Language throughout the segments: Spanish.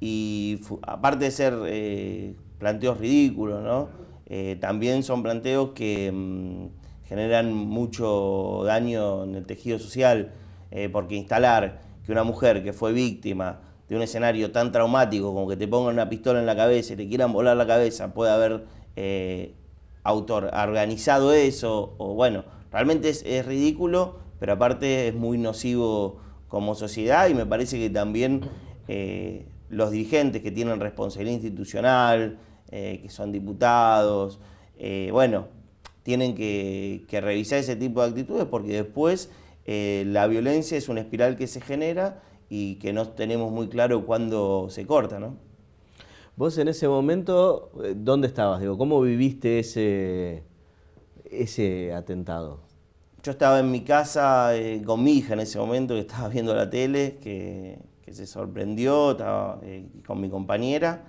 y aparte de ser eh, planteos ridículos, eh, también son planteos que mm, generan mucho daño en el tejido social, eh, porque instalar que una mujer que fue víctima de un escenario tan traumático como que te pongan una pistola en la cabeza y te quieran volar la cabeza, puede haber autor organizado eso, o bueno, realmente es, ridículo, pero aparte es muy nocivo como sociedad y me parece que también los dirigentes que tienen responsabilidad institucional, eh, que son diputados, eh, bueno, tienen que, revisar ese tipo de actitudes porque después eh, la violencia es una espiral que se genera y que no tenemos muy claro cuándo se corta, ¿no? Vos en ese momento, ¿dónde estabas? Digo, ¿cómo viviste ese, ese atentado? Yo estaba en mi casa con mi hija en ese momento, que estaba viendo la tele, que, que se sorprendió eh, con mi compañera.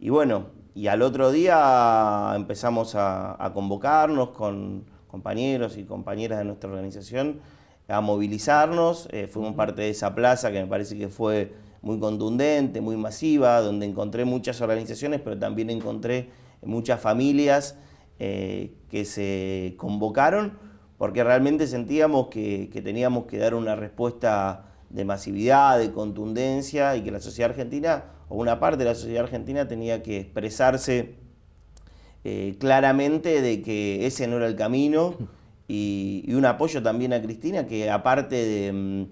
Y bueno, y al otro día empezamos a, convocarnos con compañeros y compañeras de nuestra organización a movilizarnos. Eh, fuimos parte de esa plaza que me parece que fue muy contundente, muy masiva, donde encontré muchas organizaciones, pero también encontré muchas familias eh, que se convocaron porque realmente sentíamos que, teníamos que dar una respuesta de masividad, de contundencia y que la sociedad argentina, o una parte de la sociedad argentina, tenía que expresarse eh, claramente de que ese no era el camino y, un apoyo también a Cristina, que aparte de mm,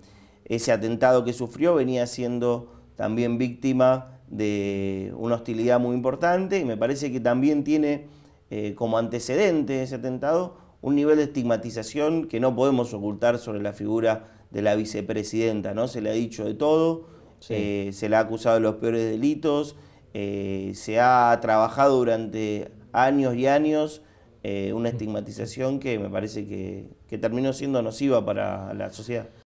ese atentado que sufrió, venía siendo también víctima de una hostilidad muy importante y me parece que también tiene eh, como antecedente ese atentado un nivel de estigmatización que no podemos ocultar sobre la figura de la vicepresidenta, ¿no? Se le ha dicho de todo, eh, se le ha acusado de los peores delitos, eh, se ha trabajado durante años y años eh, una estigmatización que me parece que, que terminó siendo nociva para la sociedad.